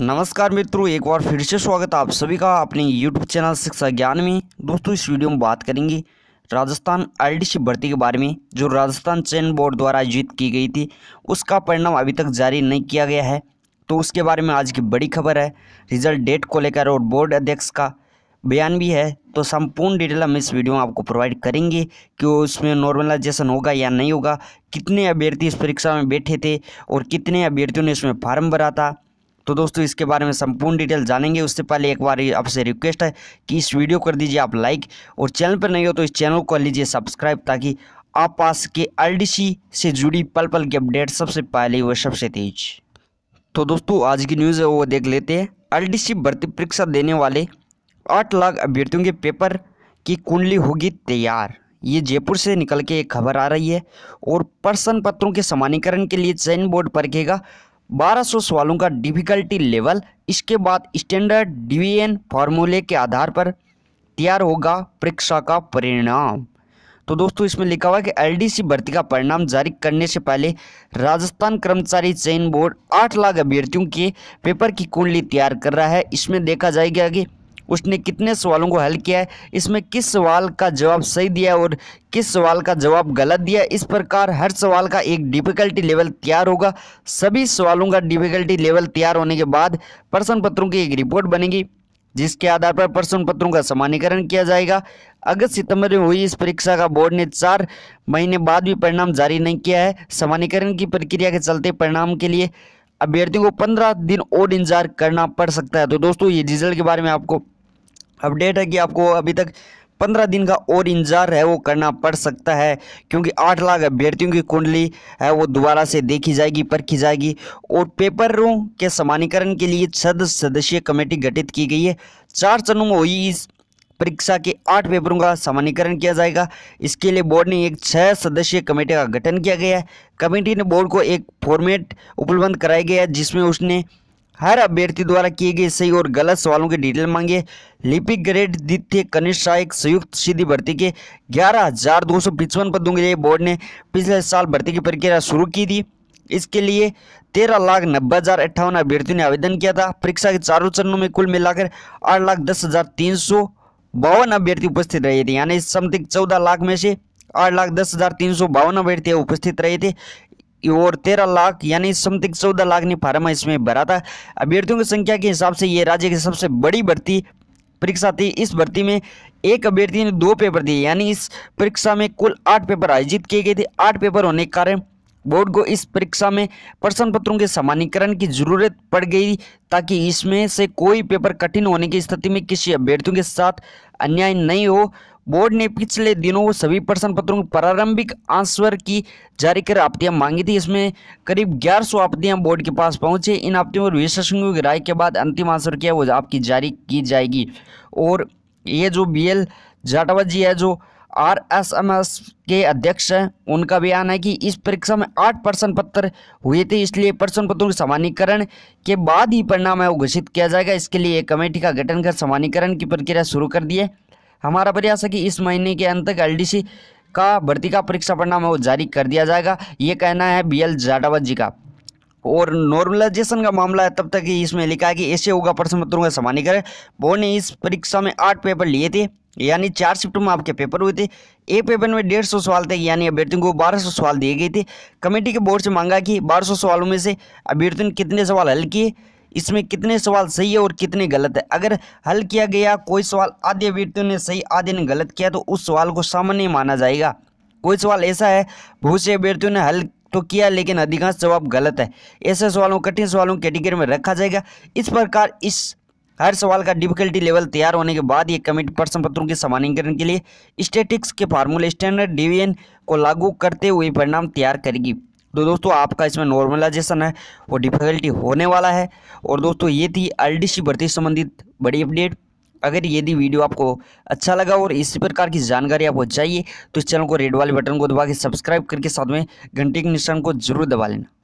नमस्कार मित्रों एक बार फिर से स्वागत है आप सभी का अपने यूट्यूब चैनल शिक्षा ज्ञान में दोस्तों इस वीडियो में बात करेंगे राजस्थान सी भर्ती के बारे में जो राजस्थान चयन बोर्ड द्वारा आयोजित की गई थी उसका परिणाम अभी तक जारी नहीं किया गया है तो उसके बारे में आज की बड़ी खबर है रिजल्ट डेट को लेकर और बोर्ड अध्यक्ष का बयान भी है तो संपूर्ण डिटेल हम इस वीडियो में आपको प्रोवाइड करेंगे कि उसमें नॉर्मलाइजेशन होगा या नहीं होगा कितने अभ्यर्थी इस परीक्षा में बैठे थे और कितने अभ्यर्थियों ने इसमें फार्म भरा था तो दोस्तों इसके बारे में संपूर्ण डिटेल जानेंगे उससे पहले एक बार आपसे रिक्वेस्ट है कि इस वीडियो कर दीजिए आप लाइक और चैनल पर नहीं हो तो इस चैनल को कर लीजिए सब्सक्राइब ताकि आप पास के एल से जुड़ी पल पल की अपडेट सबसे पहले व सबसे तेज तो दोस्तों आज की न्यूज़ है वो देख लेते हैं एल भर्ती परीक्षा देने वाले आठ लाख अभ्यर्थियों के पेपर की कुंडली होगी तैयार ये जयपुर से निकल के एक खबर आ रही है और प्रश्न पत्रों के समानीकरण के लिए चयन बोर्ड परखेगा 1200 सवालों का डिफ़िकल्टी लेवल इसके बाद स्टैंडर्ड डिवीएन फार्मूले के आधार पर तैयार होगा परीक्षा का परिणाम तो दोस्तों इसमें लिखा हुआ है कि एलडीसी भर्ती का परिणाम जारी करने से पहले राजस्थान कर्मचारी चयन बोर्ड आठ लाख अभ्यर्थियों के पेपर की कुंडली तैयार कर रहा है इसमें देखा जाएगा कि उसने कितने सवालों को हल किया है इसमें किस सवाल का जवाब सही दिया और किस सवाल का जवाब गलत दिया इस प्रकार हर सवाल का एक डिफ़िकल्टी लेवल तैयार होगा सभी सवालों का डिफ़िकल्टी लेवल तैयार होने के बाद प्रश्न पत्रों की एक रिपोर्ट बनेगी जिसके आधार पर प्रश्न पत्रों का सामान्यकरण किया जाएगा अगस्त सितंबर में हुई इस परीक्षा का बोर्ड ने चार महीने बाद भी परिणाम जारी नहीं किया है सामान्यकरण की प्रक्रिया के चलते परिणाम के लिए अभ्यर्थियों को पंद्रह दिन और इंतजार करना पड़ सकता है तो दोस्तों ये रिजल्ट के बारे में आपको अपडेट है कि आपको अभी तक पंद्रह दिन का और इंतजार है वो करना पड़ सकता है क्योंकि आठ लाख अभ्यर्थियों की कुंडली है वो दोबारा से देखी जाएगी परखी जाएगी और पेपरों के समानीकरण के लिए छह सदस्यीय कमेटी गठित की गई है चार चरणों में हुई इस परीक्षा के आठ पेपरों का समानीकरण किया जाएगा इसके लिए बोर्ड ने एक छः सदस्यीय कमेटी का गठन किया गया है कमेटी ने बोर्ड को एक फॉर्मेट उपलब्ध कराया गया है जिसमें उसने हर अभ्यर्थी द्वारा किए गए सही और गलत सवालों के डिटेल मांगे लिपिक ग्रेड द्वितीय कनिष्ठ सहायक संयुक्त सीधी भर्ती के ग्यारह हजार दो सौ पचपन पदों के लिए बोर्ड ने पिछले साल भर्ती की प्रक्रिया शुरू की थी इसके लिए तेरह लाख नब्बे हज़ार अट्ठावन अभ्यर्थियों ने आवेदन किया था परीक्षा के चारों चरणों में कुल मिलाकर आठ लाख दस हज़ार तीन सौ बावन अभ्यर्थी उपस्थित रहे थे यानी समथिंग चौदह लाख में से आठ लाख दस हज़ार तीन सौ बावन अभ्यर्थी उपस्थित रहे थे और तेरह लाख यानी समथिंग चौदह लाख ने फार्म इसमें भरा था अभ्यर्थियों की संख्या के हिसाब से ये राज्य की सबसे बड़ी भर्ती परीक्षा थी इस भर्ती में एक अभ्यर्थी ने दो पेपर दिए यानी इस परीक्षा में कुल आठ पेपर आयोजित किए गए थे आठ पेपर होने के कारण बोर्ड को इस परीक्षा में प्रश्न पत्रों के सामान्यकरण की जरूरत पड़ गई ताकि इसमें से कोई पेपर कठिन होने की स्थिति में किसी अभ्यर्थियों के साथ अन्याय नहीं हो बोर्ड ने पिछले दिनों सभी प्रश्न पत्रों की प्रारंभिक आंसर की जारी कर आपत्तियां मांगी थी इसमें करीब ग्यारह सौ आपत्तियां बोर्ड के पास पहुंचे इन आपत्तियों पर विशेषज्ञों की राय के बाद अंतिम आंसर किया वो आपकी जारी की जाएगी और ये जो बी एल जाटवा जी है जो आर एस एम एस के अध्यक्ष हैं उनका बयान है कि इस परीक्षा में आठ प्रश्न पत्र हुए थे इसलिए प्रश्न पत्रों के सामान्यकरण के बाद ही परिणाम है वो घोषित किया जाएगा इसके लिए एक कमेटी का गठन कर सामान्यकरण की प्रक्रिया शुरू कर दी है हमारा प्रयास है कि इस महीने के अंत तक एल का भर्ती का परीक्षा परिणाम वो जारी कर दिया जाएगा ये कहना है बी एल जाटावत जी का और नॉर्मलाइजेशन का मामला है तब तक ही इसमें लिखा है कि ऐसे होगा प्रश्न पत्रों का समानीकरण बोर्ड ने इस परीक्षा में आठ पेपर लिए थे यानी चार शिफ्ट में आपके पेपर हुए थे ए पेपर में डेढ़ सौ सवाल थे यानी अभ्यर्थियों को बारह सौ सवाल दिए गए थे कमेटी के बोर्ड से मांगा कि बारह सौ सवालों में से अभ्यर्थियों ने कितने सवाल हल किए इसमें कितने सवाल सही है और कितने गलत है अगर हल किया गया कोई सवाल आधे अभ्यर्थियों ने सही आधे ने गलत किया तो उस सवाल को सामान्य माना जाएगा कोई सवाल ऐसा है बहुत से अभ्यर्थियों ने हल तो किया लेकिन अधिकांश जवाब गलत है ऐसे सवालों कठिन सवालों कैटेगरी में रखा जाएगा इस प्रकार इस हर सवाल का डिफिकल्टी लेवल तैयार होने के बाद ये कमेटी प्रश्न पत्रों के सामान्यकरण के लिए स्टेटिक्स के फार्मूले स्टैंडर्ड डिवीजन को लागू करते हुए परिणाम तैयार करेगी तो दोस्तों आपका इसमें नॉर्मलाइजेशन है वो डिफ़िकल्टी होने वाला है और दोस्तों ये थी एल भर्ती संबंधित बड़ी अपडेट अगर यदि वीडियो आपको अच्छा लगा और इसी प्रकार की जानकारी आपको चाहिए तो इस चैनल को रेड वाले बटन को दबा के सब्सक्राइब करके साथ में घंटे के निशान को जरूर दबा लेना